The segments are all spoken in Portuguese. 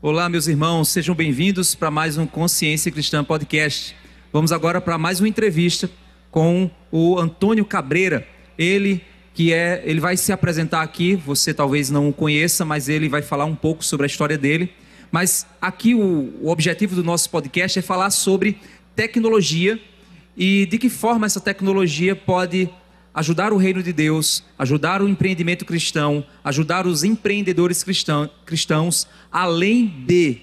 Olá, meus irmãos, sejam bem-vindos para mais um Consciência Cristã Podcast. Vamos agora para mais uma entrevista com o Antônio Cabreira. Ele que é, ele vai se apresentar aqui, você talvez não o conheça, mas ele vai falar um pouco sobre a história dele. Mas aqui o, o objetivo do nosso podcast é falar sobre tecnologia e de que forma essa tecnologia pode ajudar o reino de Deus, ajudar o empreendimento cristão, ajudar os empreendedores cristãos, além de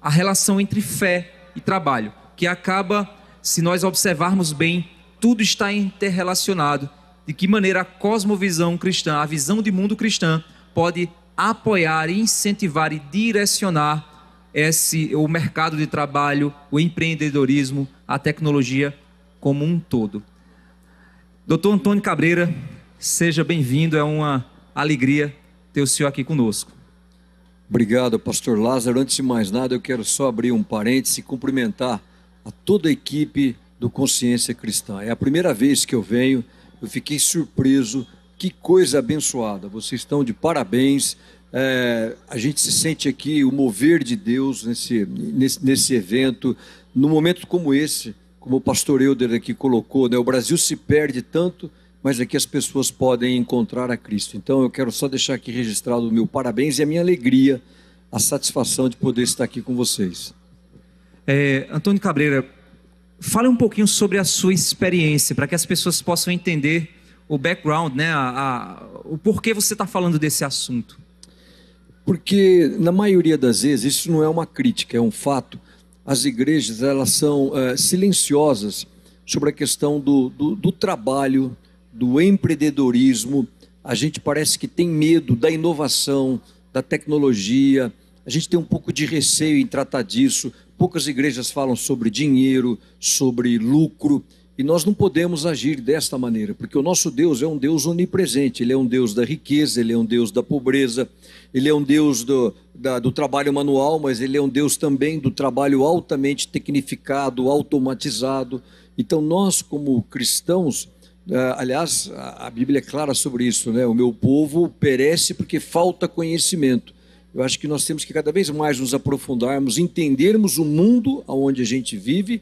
a relação entre fé e trabalho, que acaba, se nós observarmos bem, tudo está interrelacionado. De que maneira a cosmovisão cristã, a visão de mundo cristã, pode apoiar, incentivar e direcionar esse o mercado de trabalho, o empreendedorismo, a tecnologia como um todo. Doutor Antônio Cabreira, seja bem-vindo, é uma alegria ter o senhor aqui conosco. Obrigado, pastor Lázaro. Antes de mais nada, eu quero só abrir um parênteses e cumprimentar a toda a equipe do Consciência Cristã. É a primeira vez que eu venho, eu fiquei surpreso, que coisa abençoada. Vocês estão de parabéns. É, a gente se sente aqui o mover de Deus nesse, nesse, nesse evento, num momento como esse como o pastor Euder aqui colocou, né, o Brasil se perde tanto, mas aqui é as pessoas podem encontrar a Cristo. Então eu quero só deixar aqui registrado o meu parabéns e a minha alegria, a satisfação de poder estar aqui com vocês. É, Antônio Cabreira, fale um pouquinho sobre a sua experiência, para que as pessoas possam entender o background, né, a, a, o porquê você está falando desse assunto. Porque, na maioria das vezes, isso não é uma crítica, é um fato as igrejas elas são é, silenciosas sobre a questão do, do, do trabalho, do empreendedorismo. A gente parece que tem medo da inovação, da tecnologia. A gente tem um pouco de receio em tratar disso. Poucas igrejas falam sobre dinheiro, sobre lucro. E nós não podemos agir desta maneira, porque o nosso Deus é um Deus onipresente, ele é um Deus da riqueza, ele é um Deus da pobreza, ele é um Deus do, da, do trabalho manual, mas ele é um Deus também do trabalho altamente tecnificado, automatizado. Então, nós, como cristãos, eh, aliás, a Bíblia é clara sobre isso, né? O meu povo perece porque falta conhecimento. Eu acho que nós temos que cada vez mais nos aprofundarmos, entendermos o mundo onde a gente vive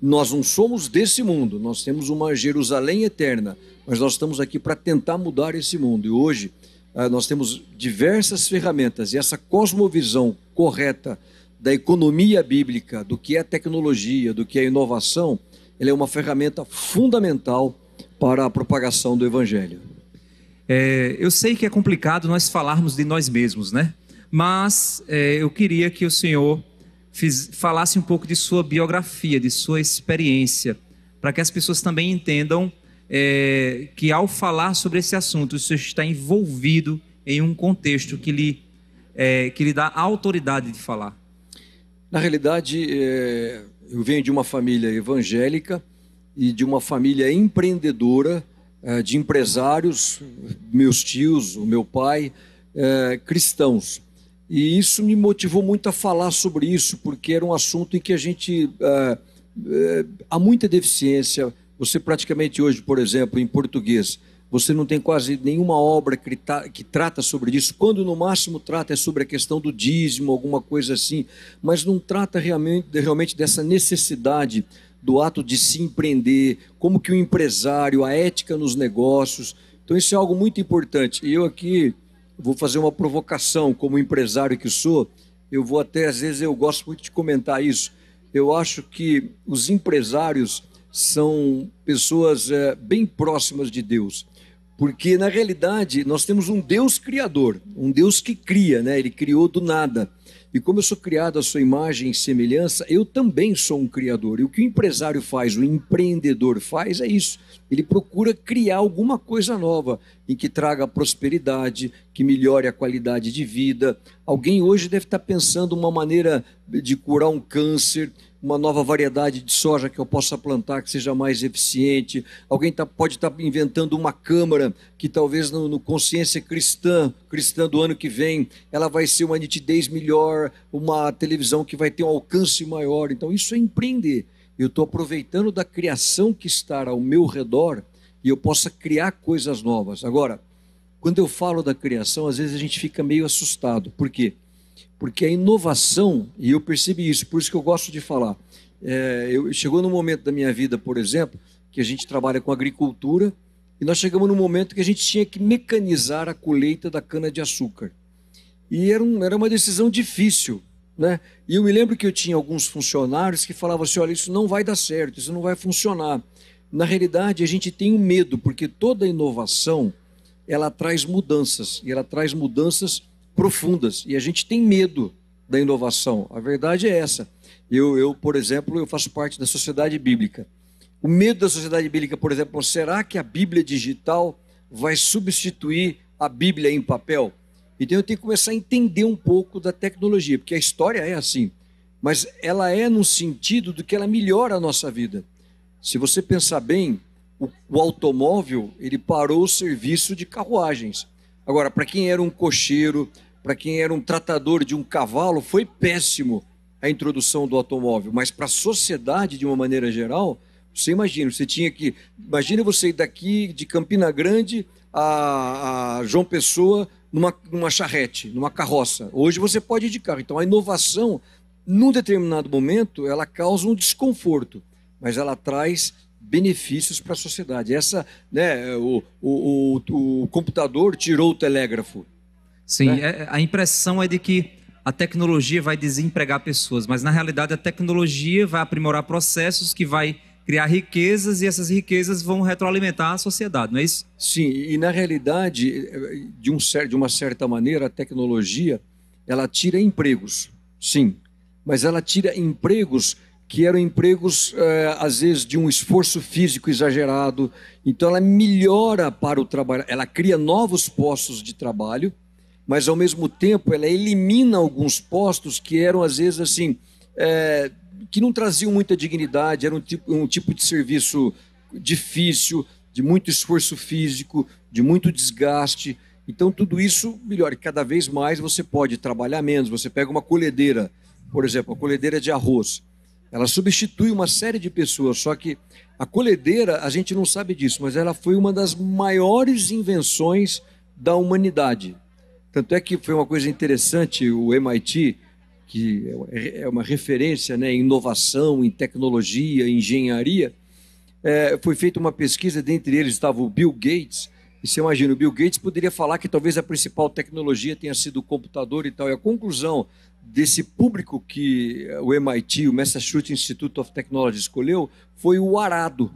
nós não somos desse mundo, nós temos uma Jerusalém eterna, mas nós estamos aqui para tentar mudar esse mundo. E hoje ah, nós temos diversas ferramentas e essa cosmovisão correta da economia bíblica, do que é tecnologia, do que é inovação, ela é uma ferramenta fundamental para a propagação do evangelho. É, eu sei que é complicado nós falarmos de nós mesmos, né? Mas é, eu queria que o senhor fiz, falasse um pouco de sua biografia, de sua experiência, para que as pessoas também entendam é, que ao falar sobre esse assunto, você está envolvido em um contexto que lhe, é, que lhe dá a autoridade de falar. Na realidade, é, eu venho de uma família evangélica e de uma família empreendedora, é, de empresários, meus tios, o meu pai, é, cristãos. E isso me motivou muito a falar sobre isso, porque era um assunto em que a gente. Eh, eh, há muita deficiência. Você, praticamente hoje, por exemplo, em português, você não tem quase nenhuma obra que, tá, que trata sobre isso. Quando, no máximo, trata é sobre a questão do dízimo, alguma coisa assim, mas não trata realmente, realmente dessa necessidade do ato de se empreender, como que o empresário, a ética nos negócios. Então, isso é algo muito importante. E eu aqui vou fazer uma provocação como empresário que sou. Eu vou até às vezes eu gosto muito de comentar isso. Eu acho que os empresários são pessoas é, bem próximas de Deus. Porque na realidade nós temos um Deus criador, um Deus que cria, né? Ele criou do nada. E como eu sou criado à sua imagem e semelhança, eu também sou um criador. E o que o empresário faz, o empreendedor faz, é isso. Ele procura criar alguma coisa nova em que traga prosperidade, que melhore a qualidade de vida. Alguém hoje deve estar pensando uma maneira de curar um câncer, uma nova variedade de soja que eu possa plantar que seja mais eficiente. Alguém tá, pode estar tá inventando uma câmara que talvez no, no, consciência cristã, cristã do ano que vem, ela vai ser uma nitidez melhor, uma televisão que vai ter um alcance maior. Então isso é empreender. Eu estou aproveitando da criação que está ao meu redor e eu possa criar coisas novas. Agora, quando eu falo da criação, às vezes a gente fica meio assustado. Por quê? Porque porque a inovação, e eu percebi isso, por isso que eu gosto de falar. É, eu, chegou num momento da minha vida, por exemplo, que a gente trabalha com agricultura, e nós chegamos num momento que a gente tinha que mecanizar a colheita da cana-de-açúcar. E era, um, era uma decisão difícil, né? E eu me lembro que eu tinha alguns funcionários que falavam assim: olha, isso não vai dar certo, isso não vai funcionar. Na realidade, a gente tem um medo, porque toda inovação ela traz mudanças, e ela traz mudanças profundas e a gente tem medo da inovação. A verdade é essa. Eu, eu, por exemplo, eu faço parte da sociedade bíblica. O medo da sociedade bíblica, por exemplo, será que a Bíblia digital vai substituir a Bíblia em papel? Então eu tenho que começar a entender um pouco da tecnologia, porque a história é assim, mas ela é no sentido do que ela melhora a nossa vida. Se você pensar bem, o, o automóvel ele parou o serviço de carruagens. Agora, para quem era um cocheiro, para quem era um tratador de um cavalo, foi péssimo a introdução do automóvel, mas para a sociedade de uma maneira geral, você imagina, você tinha que, imagina você daqui de Campina Grande a, a João Pessoa numa, numa charrete, numa carroça. Hoje você pode ir de carro. Então a inovação, num determinado momento, ela causa um desconforto, mas ela traz benefícios para a sociedade. Essa, né, o, o, o, o computador tirou o telégrafo, Sim, né? é, a impressão é de que a tecnologia vai desempregar pessoas, mas na realidade a tecnologia vai aprimorar processos que vai criar riquezas e essas riquezas vão retroalimentar a sociedade, não é isso? Sim, e na realidade, de, um, de uma certa maneira, a tecnologia ela tira empregos, sim, mas ela tira empregos que eram empregos, é, às vezes, de um esforço físico exagerado. Então, ela melhora para o trabalho, ela cria novos postos de trabalho mas ao mesmo tempo ela elimina alguns postos que eram às vezes assim é, que não traziam muita dignidade, era um tipo, um tipo de serviço difícil, de muito esforço físico, de muito desgaste. Então tudo isso melhora. cada vez mais você pode trabalhar menos. Você pega uma colhedeira, por exemplo, a colhedeira de arroz, ela substitui uma série de pessoas. Só que a colhedeira, a gente não sabe disso, mas ela foi uma das maiores invenções da humanidade tanto é que foi uma coisa interessante o MIT, que é uma referência né, em inovação, em tecnologia, em engenharia, é, foi feita uma pesquisa, dentre eles estava o Bill Gates, e você imagina, o Bill Gates poderia falar que talvez a principal tecnologia tenha sido o computador e tal. E a conclusão desse público que o MIT, o Massachusetts Institute of Technology, escolheu foi o arado.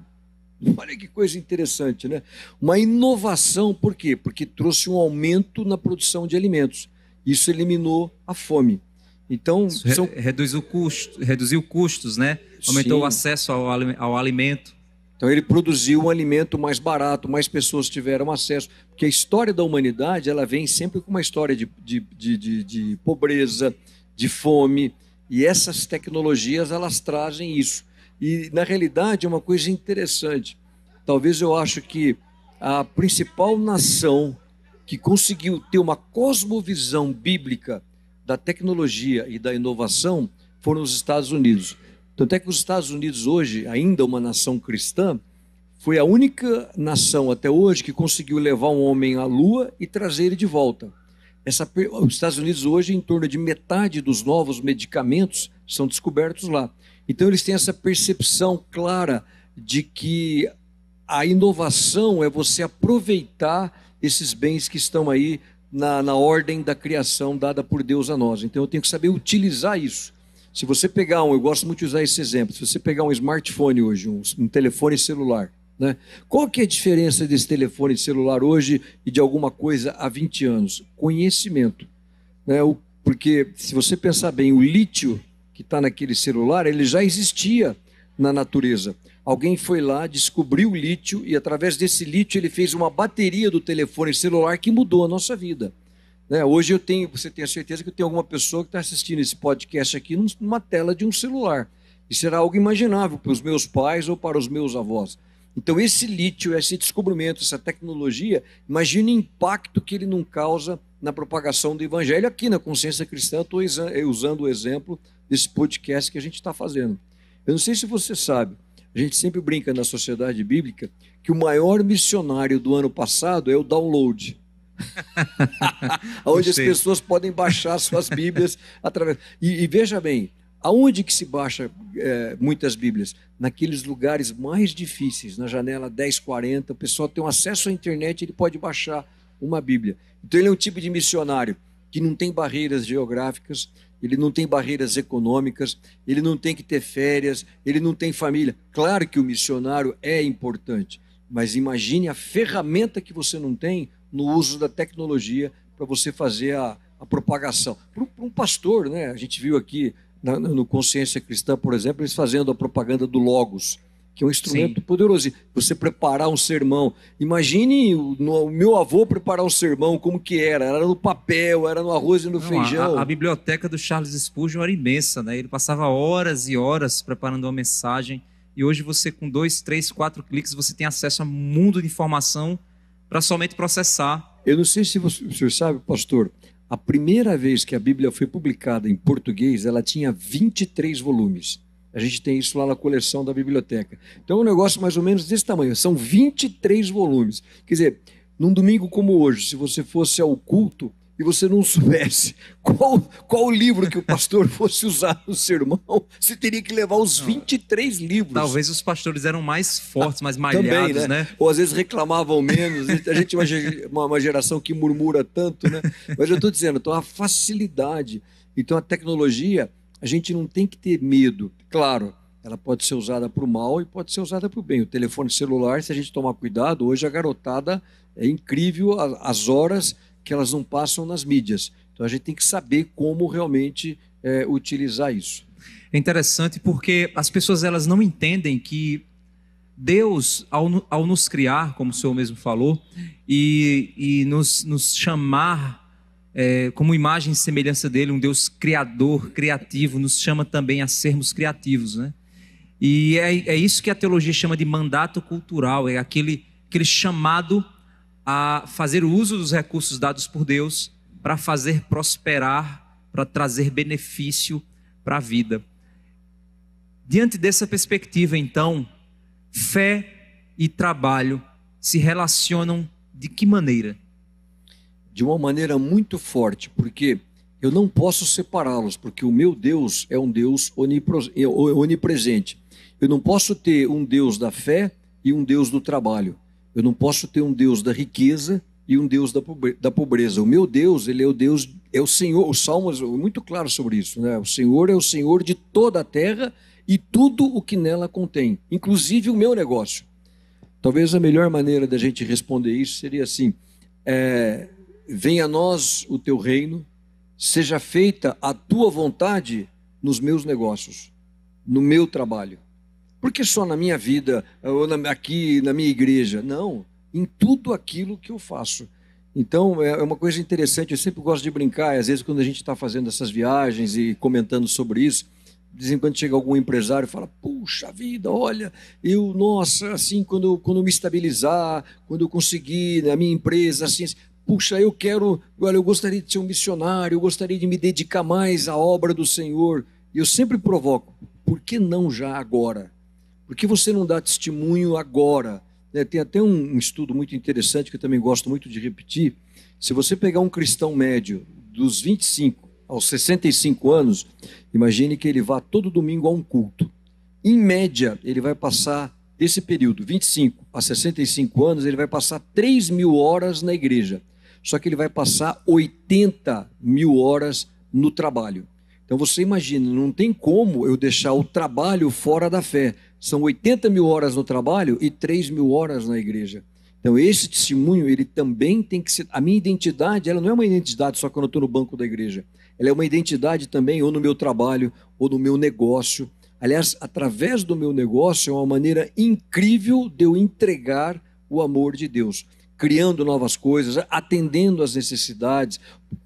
Olha que coisa interessante, né? Uma inovação, por quê? Porque trouxe um aumento na produção de alimentos. Isso eliminou a fome. Então, são... reduziu, custo, reduziu custos, né? Aumentou Sim. o acesso ao, ao alimento. Então, ele produziu um alimento mais barato, mais pessoas tiveram acesso. Porque a história da humanidade, ela vem sempre com uma história de, de, de, de, de pobreza, de fome. E essas tecnologias, elas trazem isso. E, na realidade, é uma coisa interessante. Talvez eu acho que a principal nação que conseguiu ter uma cosmovisão bíblica da tecnologia e da inovação foram os Estados Unidos. Tanto é que os Estados Unidos, hoje, ainda uma nação cristã, foi a única nação até hoje que conseguiu levar um homem à lua e trazer ele de volta. Essa, os Estados Unidos hoje, em torno de metade dos novos medicamentos são descobertos lá. Então eles têm essa percepção clara de que a inovação é você aproveitar esses bens que estão aí na, na ordem da criação dada por Deus a nós. Então eu tenho que saber utilizar isso. Se você pegar um, eu gosto muito de usar esse exemplo, se você pegar um smartphone hoje, um, um telefone celular, né? Qual que é a diferença desse telefone celular hoje e de alguma coisa há 20 anos? Conhecimento. Né? O, porque, se você pensar bem, o lítio que está naquele celular, ele já existia na natureza. Alguém foi lá, descobriu o lítio e, através desse lítio, ele fez uma bateria do telefone celular que mudou a nossa vida. Né? Hoje eu tenho, você tem a certeza que eu tenho alguma pessoa que está assistindo esse podcast aqui numa tela de um celular. Isso será algo imaginável para os meus pais ou para os meus avós. Então, esse lítio, esse descobrimento, essa tecnologia, imagine o impacto que ele não causa na propagação do evangelho aqui na consciência cristã. Estou usando o exemplo desse podcast que a gente está fazendo. Eu não sei se você sabe, a gente sempre brinca na sociedade bíblica que o maior missionário do ano passado é o download. onde as pessoas podem baixar suas Bíblias através. E, e veja bem, Aonde que se baixa é, muitas Bíblias? Naqueles lugares mais difíceis, na janela 1040, o pessoal tem um acesso à internet, ele pode baixar uma Bíblia. Então ele é um tipo de missionário que não tem barreiras geográficas, ele não tem barreiras econômicas, ele não tem que ter férias, ele não tem família. Claro que o missionário é importante, mas imagine a ferramenta que você não tem no uso da tecnologia para você fazer a, a propagação. Para um pastor, né? a gente viu aqui no Consciência Cristã, por exemplo, eles fazendo a propaganda do Logos, que é um instrumento Sim. poderoso. Você preparar um sermão. Imagine o, o, meu avô preparar um sermão, como que era? Era no papel, era no arroz e no Não, feijão. A, a, biblioteca do Charles Spurgeon era imensa, né? Ele passava horas e horas preparando uma mensagem. E hoje você, com dois, três, quatro cliques, você tem acesso a um mundo de informação para somente processar. Eu não sei se você, o senhor sabe, pastor, a primeira vez que a Bíblia foi publicada em português, ela tinha 23 volumes. A gente tem isso lá na coleção da biblioteca. Então é um negócio mais ou menos desse tamanho, são 23 volumes. Quer dizer, num domingo como hoje, se você fosse ao culto, e você não soubesse qual, qual livro que o pastor fosse usar no sermão, você teria que levar os 23 livros. Talvez os pastores eram mais fortes, mais malhados, Também, né? né? Ou às vezes reclamavam menos. A gente é uma, geração que murmura tanto, né? Mas eu estou dizendo, então a facilidade, então a tecnologia, a gente não tem que ter medo. Claro, ela pode ser usada para o mal e pode ser usada para o bem. O telefone celular, se a gente tomar cuidado, hoje a garotada é incrível as horas que elas não passam nas mídias. Então a gente tem que saber como realmente é, utilizar isso. É interessante porque as pessoas elas não entendem que Deus, ao, ao nos criar, como o senhor mesmo falou, e, e nos, nos chamar é, como imagem e semelhança dele, um Deus criador, criativo, nos chama também a sermos criativos, né? E é, é isso que a teologia chama de mandato cultural, é aquele, aquele chamado a fazer o uso dos recursos dados por Deus para fazer prosperar, para trazer benefício para a vida. Diante dessa perspectiva, então, fé e trabalho se relacionam de que maneira? De uma maneira muito forte, porque eu não posso separá-los, porque o meu Deus é um Deus é é onipresente. Eu não posso ter um Deus da fé e um Deus do trabalho. Eu não posso ter um Deus da riqueza e um Deus da pobreza. O meu Deus, ele é o Deus, é o Senhor. Os Salmos é muito claro sobre isso, né? O Senhor é o Senhor de toda a terra e tudo o que nela contém, inclusive o meu negócio. Talvez a melhor maneira da gente responder isso seria assim: é, venha a nós o teu reino, seja feita a tua vontade nos meus negócios, no meu trabalho. Por que só na minha vida, eh, ou na, aqui na minha igreja? Não, em tudo aquilo que eu faço. Então, é, é uma coisa interessante, eu sempre gosto de brincar, às vezes quando a gente está fazendo essas viagens e comentando sobre isso, de vez em quando chega algum empresário e fala, puxa vida, olha, eu, nossa, assim, quando, quando eu me estabilizar, quando eu conseguir na né, minha empresa, assim, assim, puxa, eu quero, olha, eu gostaria de ser um missionário, eu gostaria de me dedicar mais à obra do Senhor. E eu sempre provoco, por que não já agora? Por que você não dá testemunho agora? É, tem até um, um estudo muito interessante que eu também gosto muito de repetir. Se você pegar um cristão médio dos 25 aos 65 anos, imagine que ele vá todo domingo a um culto. Em média, ele vai passar desse período, 25 a 65 anos, ele vai passar 3 mil horas na igreja. Só que ele vai passar 80 mil horas no trabalho. Então você imagina, não tem como eu deixar o trabalho fora da fé, são 80 mil horas no trabalho e 3 mil horas na igreja. Então, esse testemunho, ele também tem que ser. A minha identidade, ela não é uma identidade só quando eu estou no banco da igreja. Ela é uma identidade também, ou no meu trabalho, ou no meu negócio. Aliás, através do meu negócio, é uma maneira incrível de eu entregar o amor de Deus, criando novas coisas, atendendo às necessidades,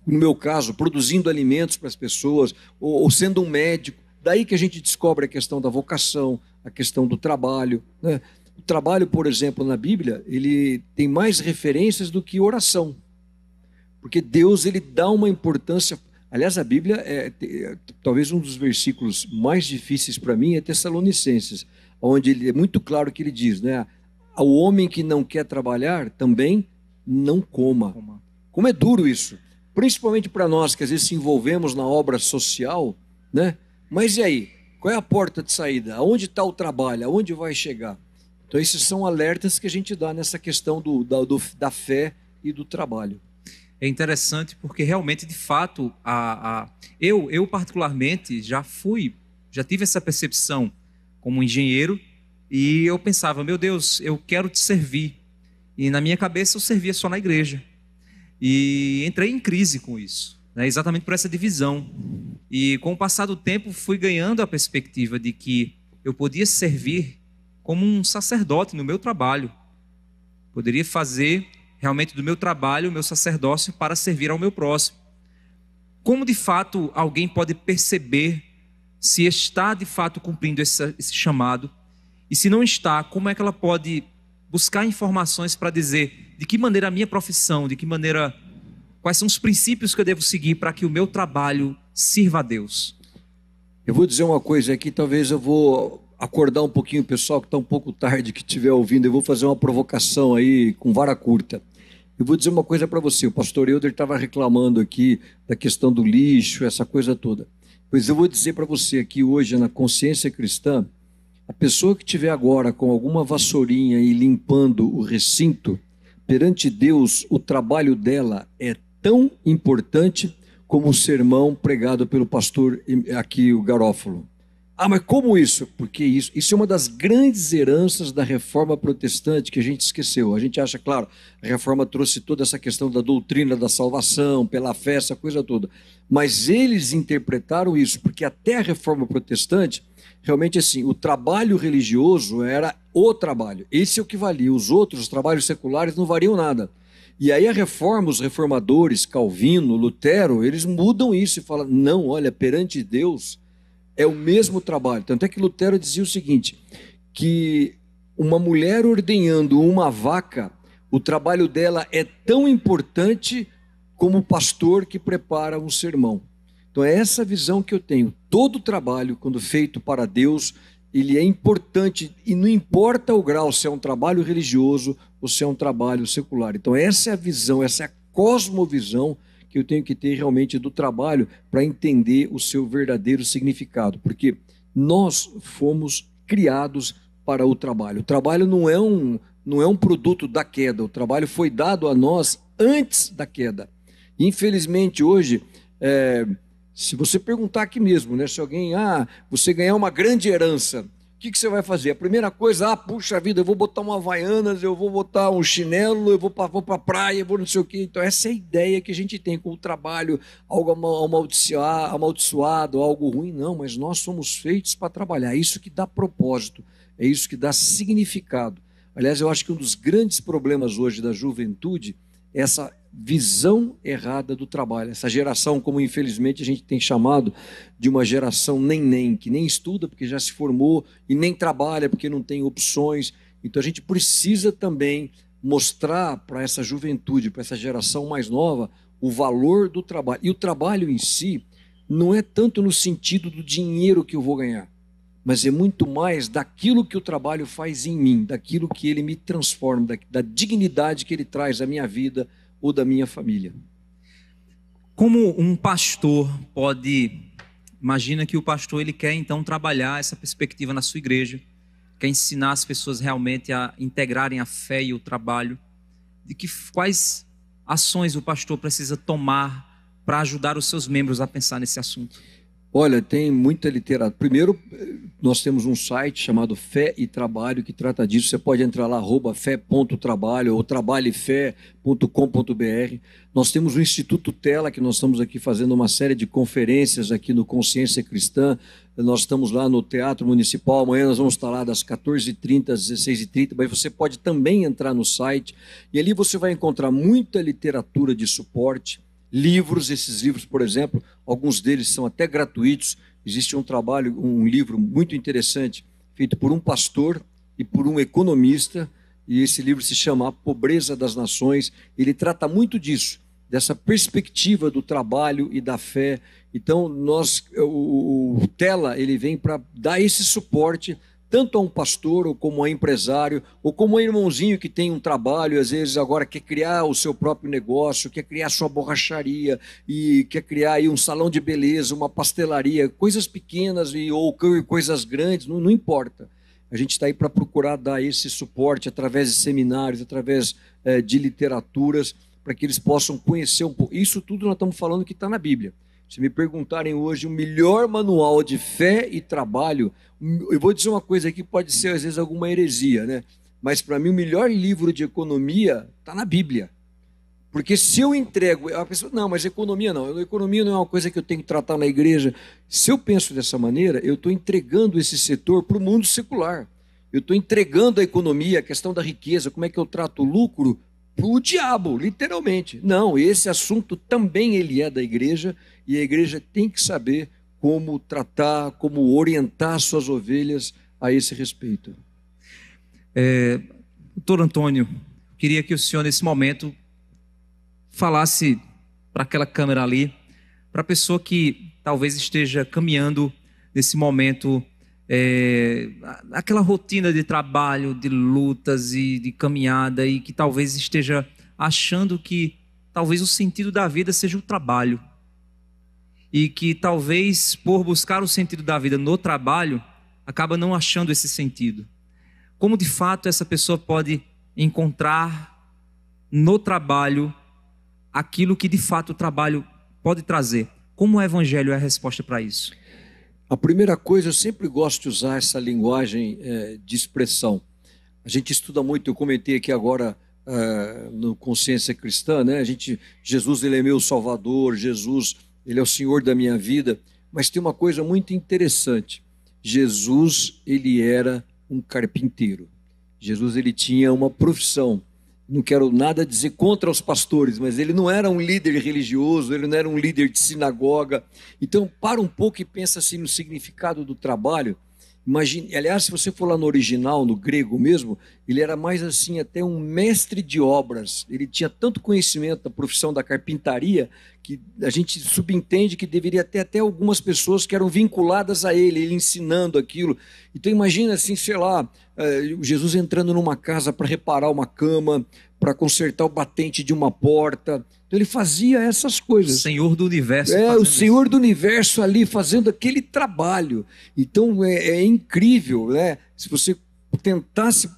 no meu caso, produzindo alimentos para as pessoas, ou, ou sendo um médico. Daí que a gente descobre a questão da vocação, a questão do trabalho. Né? O trabalho, por exemplo, na Bíblia, ele tem mais referências do que oração. Porque Deus ele dá uma importância. Aliás, a Bíblia é, é talvez um dos versículos mais difíceis para mim é Tessalonicenses, onde ele é muito claro que ele diz, né? Ao homem que não quer trabalhar também não coma. Como é duro isso, principalmente para nós que às vezes se envolvemos na obra social, né? Mas e aí? Qual é a porta de saída? Aonde está o trabalho? Aonde vai chegar? Então, esses são alertas que a gente dá nessa questão do, da, do, da fé e do trabalho. É interessante porque realmente, de fato, a, a, eu, eu particularmente já fui, já tive essa percepção como engenheiro e eu pensava, meu Deus, eu quero te servir. E na minha cabeça eu servia só na igreja. E entrei em crise com isso, né? exatamente por essa divisão e com o passar do tempo fui ganhando a perspectiva de que eu podia servir como um sacerdote no meu trabalho. Poderia fazer realmente do meu trabalho o meu sacerdócio para servir ao meu próximo. Como de fato alguém pode perceber se está de fato cumprindo esse, esse chamado? E se não está, como é que ela pode buscar informações para dizer de que maneira a minha profissão, de que maneira, quais são os princípios que eu devo seguir para que o meu trabalho sirva a Deus. Eu vou dizer uma coisa aqui, talvez eu vou acordar um pouquinho o pessoal que está um pouco tarde, que estiver ouvindo, eu vou fazer uma provocação aí com vara curta. Eu vou dizer uma coisa para você, o pastor Euder estava reclamando aqui da questão do lixo, essa coisa toda. Pois eu vou dizer para você aqui hoje, na consciência cristã, a pessoa que estiver agora com alguma vassourinha e limpando o recinto, perante Deus, o trabalho dela é tão importante como o sermão pregado pelo pastor aqui, o Garófalo. Ah, mas como isso? Porque isso, isso é uma das grandes heranças da reforma protestante que a gente esqueceu. A gente acha, claro, a reforma trouxe toda essa questão da doutrina da salvação, pela fé, essa coisa toda. Mas eles interpretaram isso, porque até a reforma protestante, realmente assim, o trabalho religioso era o trabalho. Esse é o que valia. Os outros os trabalhos seculares não variam nada. E aí a reforma, os reformadores, Calvino, Lutero, eles mudam isso e falam: não, olha, perante Deus é o mesmo trabalho. Tanto é que Lutero dizia o seguinte: que uma mulher ordenhando uma vaca, o trabalho dela é tão importante como o pastor que prepara um sermão. Então é essa visão que eu tenho. Todo trabalho, quando feito para Deus, ele é importante e não importa o grau, se é um trabalho religioso, você é um trabalho secular. Então, essa é a visão, essa é a cosmovisão que eu tenho que ter realmente do trabalho para entender o seu verdadeiro significado, porque nós fomos criados para o trabalho. O trabalho não é um, não é um produto da queda, o trabalho foi dado a nós antes da queda. Infelizmente, hoje, é, se você perguntar aqui mesmo, né, se alguém, ah, você ganhar uma grande herança, o que, que, você vai fazer? A primeira coisa, ah, puxa vida, eu vou botar uma Havaianas, eu vou botar um chinelo, eu vou para vou pra praia, eu vou não sei o quê. Então, essa é a ideia que a gente tem com o trabalho, algo amaldiçoado, algo ruim, não, mas nós somos feitos para trabalhar. É isso que dá propósito, é isso que dá significado. Aliás, eu acho que um dos grandes problemas hoje da juventude é essa visão errada do trabalho. Essa geração, como infelizmente a gente tem chamado de uma geração nem nem, que nem estuda porque já se formou e nem trabalha porque não tem opções. Então a gente precisa também mostrar para essa juventude, para essa geração mais nova, o valor do trabalho. E o trabalho em si não é tanto no sentido do dinheiro que eu vou ganhar mas é muito mais daquilo que o trabalho faz em mim, daquilo que ele me transforma, da, da dignidade que ele traz à minha vida ou da minha família. Como um pastor pode imagina que o pastor ele quer então trabalhar essa perspectiva na sua igreja, quer ensinar as pessoas realmente a integrarem a fé e o trabalho. De que quais ações o pastor precisa tomar para ajudar os seus membros a pensar nesse assunto? Olha, tem muita literatura. Primeiro, nós temos um site chamado Fé e Trabalho que trata disso. Você pode entrar lá, fé.trabalho ou trabalhefé.com.br. Nós temos o Instituto Tela, que nós estamos aqui fazendo uma série de conferências aqui no Consciência Cristã. Nós estamos lá no Teatro Municipal. Amanhã nós vamos estar lá das 14h30 às 16h30. Mas você pode também entrar no site e ali você vai encontrar muita literatura de suporte livros, esses livros, por exemplo, alguns deles são até gratuitos. Existe um trabalho, um livro muito interessante, feito por um pastor e por um economista, e esse livro se chama A Pobreza das Nações. Ele trata muito disso, dessa perspectiva do trabalho e da fé. Então, nós, o, o Tela, ele vem para dar esse suporte tanto a um pastor, ou como a empresário, ou como a irmãozinho que tem um trabalho, às vezes agora quer criar o seu próprio negócio, quer criar sua borracharia e quer criar aí um salão de beleza, uma pastelaria, coisas pequenas e ou coisas grandes, não, não importa. A gente está aí para procurar dar esse suporte através de seminários, através é, de literaturas, para que eles possam conhecer um pouco. Isso tudo nós estamos falando que está na Bíblia. Se me perguntarem hoje o melhor manual de fé e trabalho, eu vou dizer uma coisa aqui, pode ser às vezes alguma heresia, né? Mas para mim o melhor livro de economia está na Bíblia. Porque se eu entrego, a pessoa, não, mas economia não, economia não é uma coisa que eu tenho que tratar na igreja. Se eu penso dessa maneira, eu estou entregando esse setor para o mundo secular. Eu estou entregando a economia, a questão da riqueza, como é que eu trato o lucro o diabo, literalmente. Não, esse assunto também ele é da igreja e a igreja tem que saber como tratar, como orientar suas ovelhas a esse respeito. É, doutor Antônio, queria que o senhor nesse momento falasse para aquela câmera ali, para a pessoa que talvez esteja caminhando nesse momento é, aquela rotina de trabalho, de lutas e de caminhada e que talvez esteja achando que talvez o sentido da vida seja o trabalho e que talvez por buscar o sentido da vida no trabalho acaba não achando esse sentido. Como de fato essa pessoa pode encontrar no trabalho aquilo que de fato o trabalho pode trazer? Como o evangelho é a resposta para isso? A primeira coisa, eu sempre gosto de usar essa linguagem é, de expressão. A gente estuda muito, eu comentei aqui agora é, no Consciência Cristã, né? A gente, Jesus, ele é meu Salvador, Jesus, ele é o Senhor da minha vida. Mas tem uma coisa muito interessante. Jesus, ele era um carpinteiro. Jesus, ele tinha uma profissão não quero nada dizer contra os pastores, mas ele não era um líder religioso, ele não era um líder de sinagoga. Então, para um pouco e pensa assim no significado do trabalho Imagine, aliás, se você for lá no original, no grego mesmo, ele era mais assim, até um mestre de obras. Ele tinha tanto conhecimento da profissão da carpintaria que a gente subentende que deveria ter até algumas pessoas que eram vinculadas a ele, ele ensinando aquilo. Então imagina assim, sei lá, eh, Jesus entrando numa casa para reparar uma cama, para consertar o batente de uma porta. Então ele fazia essas coisas. O Senhor do Universo. É, o Senhor isso. do Universo ali fazendo aquele trabalho. Então é, é incrível, né? Se você tentasse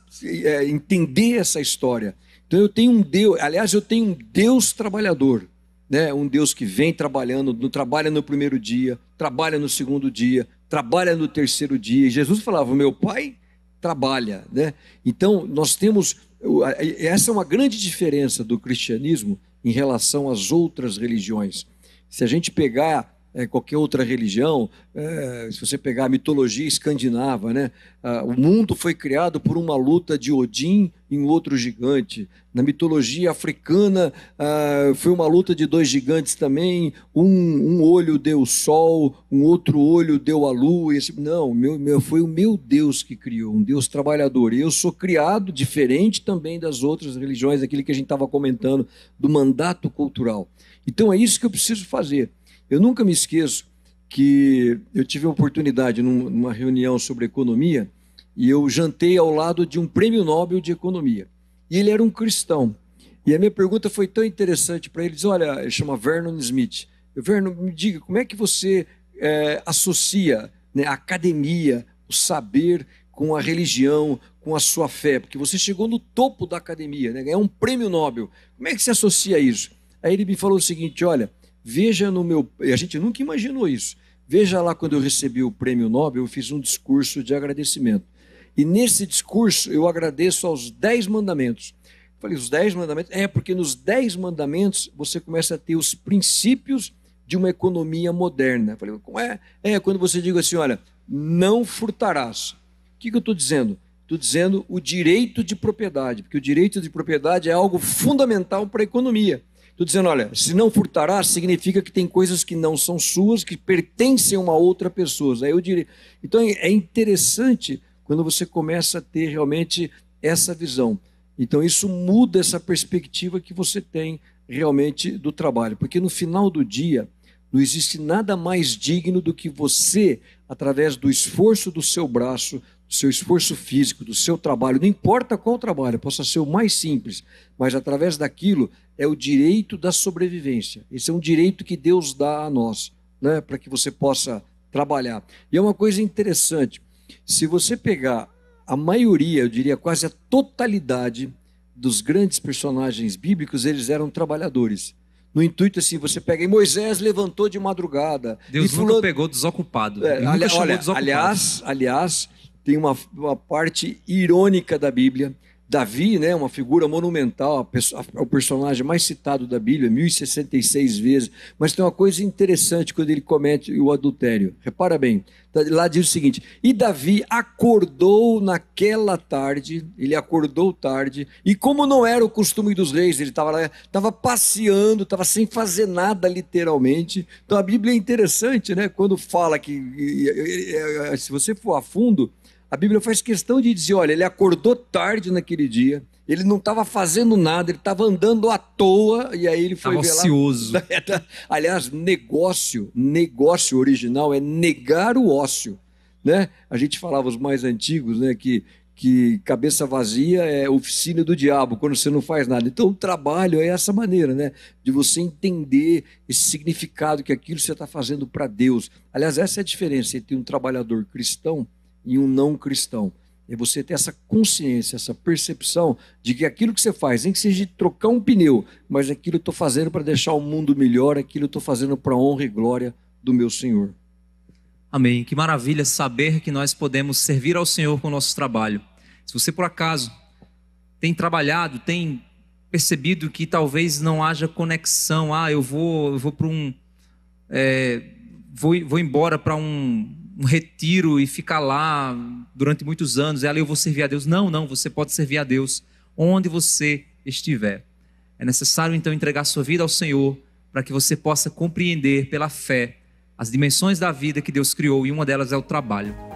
é, entender essa história. Então eu tenho um Deus, aliás, eu tenho um Deus trabalhador. Né? Um Deus que vem trabalhando, trabalha no primeiro dia, trabalha no segundo dia, trabalha no terceiro dia. E Jesus falava: Meu pai trabalha. Né? Então nós temos essa é uma grande diferença do cristianismo em relação às outras religiões. Se a gente pegar é, qualquer outra religião, é, se você pegar a mitologia escandinava, né, ah, o mundo foi criado por uma luta de Odin e um outro gigante. Na mitologia africana, ah, foi uma luta de dois gigantes também. Um, um olho deu o sol, um outro olho deu a lua. Esse, não, meu, meu, foi o meu Deus que criou, um Deus trabalhador. E eu sou criado diferente também das outras religiões, aquilo que a gente estava comentando, do mandato cultural. Então é isso que eu preciso fazer eu nunca me esqueço que eu tive a oportunidade numa reunião sobre economia e eu jantei ao lado de um prêmio Nobel de economia. E ele era um cristão. E a minha pergunta foi tão interessante para ele. Diz, olha, ele chama Vernon Smith. Eu, Vernon, me diga, como é que você é, associa né, a academia, o saber com a religião, com a sua fé? Porque você chegou no topo da academia, né, é um prêmio Nobel. Como é que se associa isso? Aí ele me falou o seguinte, olha, Veja no meu. A gente nunca imaginou isso. Veja lá quando eu recebi o prêmio Nobel, eu fiz um discurso de agradecimento. E nesse discurso eu agradeço aos dez mandamentos. Eu falei, os dez mandamentos? É, porque nos dez mandamentos você começa a ter os princípios de uma economia moderna. Eu falei, como é? É quando você diz assim: olha, não furtarás. O que, que eu estou dizendo? Estou dizendo o direito de propriedade, porque o direito de propriedade é algo fundamental para a economia. Estou dizendo, olha, se não furtará, significa que tem coisas que não são suas, que pertencem a uma outra pessoa. Aí eu diria. Então é interessante quando você começa a ter realmente essa visão. Então isso muda essa perspectiva que você tem realmente do trabalho, porque no final do dia não existe nada mais digno do que você, através do esforço do seu braço, do seu esforço físico, do seu trabalho, não importa qual trabalho, possa ser o mais simples, mas através daquilo é o direito da sobrevivência. Esse é um direito que Deus dá a nós, né, para que você possa trabalhar. E é uma coisa interessante, se você pegar a maioria, eu diria quase a totalidade dos grandes personagens bíblicos, eles eram trabalhadores no intuito assim, você pega e Moisés levantou de madrugada. Deus fulano... nunca pegou desocupado. É, ali, olha, desocupado. Aliás, aliás, tem uma, uma parte irônica da Bíblia. Davi, né, uma figura monumental, pessoa, o personagem mais citado da Bíblia, 1066 vezes. Mas tem uma coisa interessante quando ele comete o adultério. Repara bem, tá, lá diz o seguinte: E Davi acordou naquela tarde, ele acordou tarde, e como não era o costume dos reis, ele estava lá, estava passeando, estava sem fazer nada, literalmente. Então a Bíblia é interessante, né? Quando fala que, se você for a fundo, a Bíblia faz questão de dizer: olha, ele acordou tarde naquele dia, ele não estava fazendo nada, ele estava andando à toa, e aí ele foi tava ver ocioso. Lá... É, tá. Aliás, negócio, negócio original é negar o ócio. Né? A gente falava os mais antigos, né, que, que cabeça vazia é oficina do diabo, quando você não faz nada. Então, o trabalho é essa maneira, né, de você entender esse significado que aquilo você está fazendo para Deus. Aliás, essa é a diferença entre um trabalhador cristão em um não cristão. É você ter essa consciência, essa percepção de que aquilo que você faz, nem que seja de trocar um pneu, mas aquilo eu estou fazendo para deixar o mundo melhor, aquilo eu estou fazendo para a honra e glória do meu Senhor. Amém. Que maravilha saber que nós podemos servir ao Senhor com o nosso trabalho. Se você por acaso tem trabalhado, tem percebido que talvez não haja conexão, ah, eu vou, eu vou para um, é, vou, vou embora para um um retiro e ficar lá durante muitos anos, ali eu vou servir a Deus. Não, não, você pode servir a Deus onde você estiver. É necessário então entregar sua vida ao Senhor para que você possa compreender pela fé as dimensões da vida que Deus criou e uma delas é o trabalho.